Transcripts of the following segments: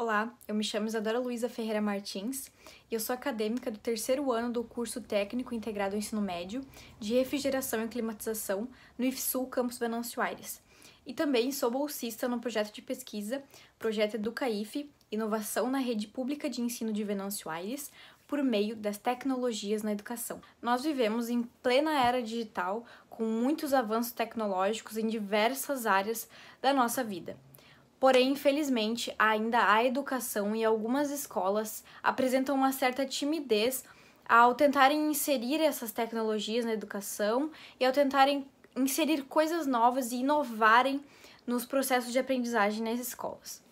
Olá, eu me chamo Isadora Luiza Ferreira Martins e eu sou acadêmica do terceiro ano do curso técnico integrado ao ensino médio de refrigeração e climatização no IFSUL Campus Venâncio Aires. E também sou bolsista no projeto de pesquisa Projeto Educaif Inovação na Rede Pública de Ensino de Venâncio Aires, por meio das tecnologias na educação. Nós vivemos em plena era digital, com muitos avanços tecnológicos em diversas áreas da nossa vida. Porém, infelizmente, ainda a educação e algumas escolas apresentam uma certa timidez ao tentarem inserir essas tecnologias na educação e ao tentarem inserir coisas novas e inovarem nos processos de aprendizagem nas escolas.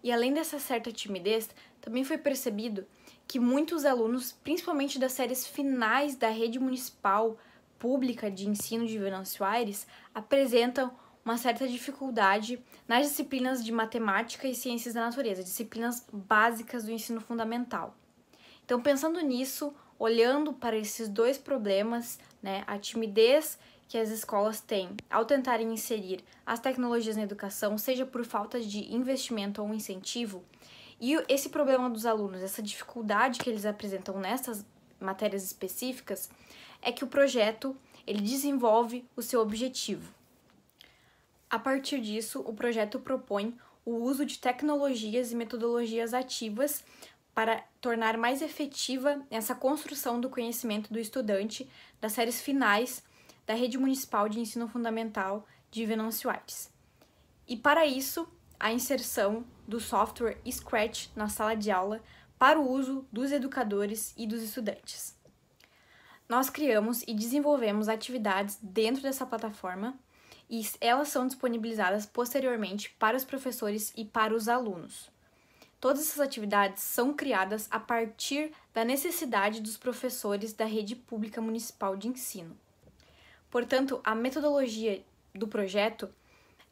E além dessa certa timidez, também foi percebido que muitos alunos, principalmente das séries finais da rede municipal pública de ensino de Venâncio Aires, apresentam uma certa dificuldade nas disciplinas de matemática e ciências da natureza, disciplinas básicas do ensino fundamental. Então, pensando nisso, olhando para esses dois problemas, né, a timidez que as escolas têm ao tentarem inserir as tecnologias na educação, seja por falta de investimento ou incentivo, e esse problema dos alunos, essa dificuldade que eles apresentam nessas matérias específicas, é que o projeto ele desenvolve o seu objetivo. A partir disso, o projeto propõe o uso de tecnologias e metodologias ativas para tornar mais efetiva essa construção do conhecimento do estudante das séries finais da Rede Municipal de Ensino Fundamental de Venâncio Aires. E para isso, a inserção do software Scratch na sala de aula para o uso dos educadores e dos estudantes. Nós criamos e desenvolvemos atividades dentro dessa plataforma e elas são disponibilizadas posteriormente para os professores e para os alunos. Todas essas atividades são criadas a partir da necessidade dos professores da rede pública municipal de ensino. Portanto, a metodologia do projeto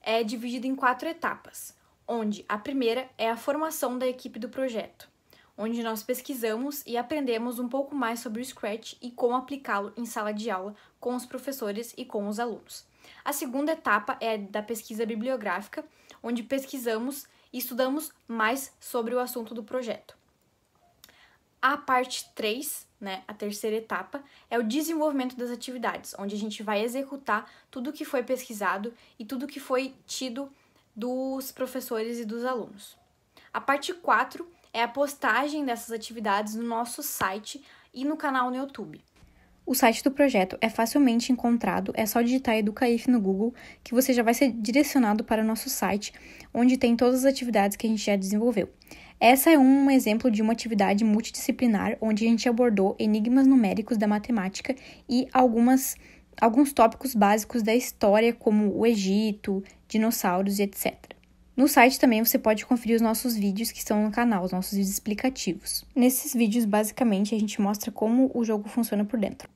é dividida em quatro etapas, onde a primeira é a formação da equipe do projeto, onde nós pesquisamos e aprendemos um pouco mais sobre o Scratch e como aplicá-lo em sala de aula com os professores e com os alunos. A segunda etapa é da pesquisa bibliográfica, onde pesquisamos e estudamos mais sobre o assunto do projeto. A parte 3, né, a terceira etapa, é o desenvolvimento das atividades, onde a gente vai executar tudo que foi pesquisado e tudo que foi tido dos professores e dos alunos. A parte 4 é a postagem dessas atividades no nosso site e no canal no YouTube. O site do projeto é facilmente encontrado, é só digitar EducaIF no Google que você já vai ser direcionado para o nosso site, onde tem todas as atividades que a gente já desenvolveu. Essa é um exemplo de uma atividade multidisciplinar onde a gente abordou enigmas numéricos da matemática e algumas, alguns tópicos básicos da história, como o Egito, dinossauros e etc. No site também você pode conferir os nossos vídeos que estão no canal, os nossos vídeos explicativos. Nesses vídeos, basicamente, a gente mostra como o jogo funciona por dentro.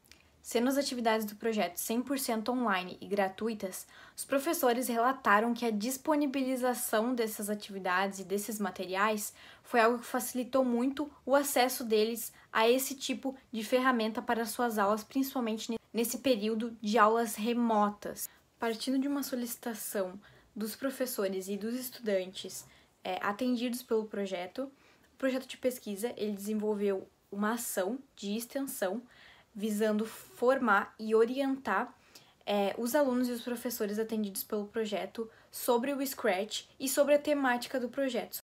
Sendo as atividades do projeto 100% online e gratuitas, os professores relataram que a disponibilização dessas atividades e desses materiais foi algo que facilitou muito o acesso deles a esse tipo de ferramenta para suas aulas, principalmente nesse período de aulas remotas. Partindo de uma solicitação dos professores e dos estudantes é, atendidos pelo projeto, o projeto de pesquisa ele desenvolveu uma ação de extensão visando formar e orientar é, os alunos e os professores atendidos pelo projeto sobre o Scratch e sobre a temática do projeto,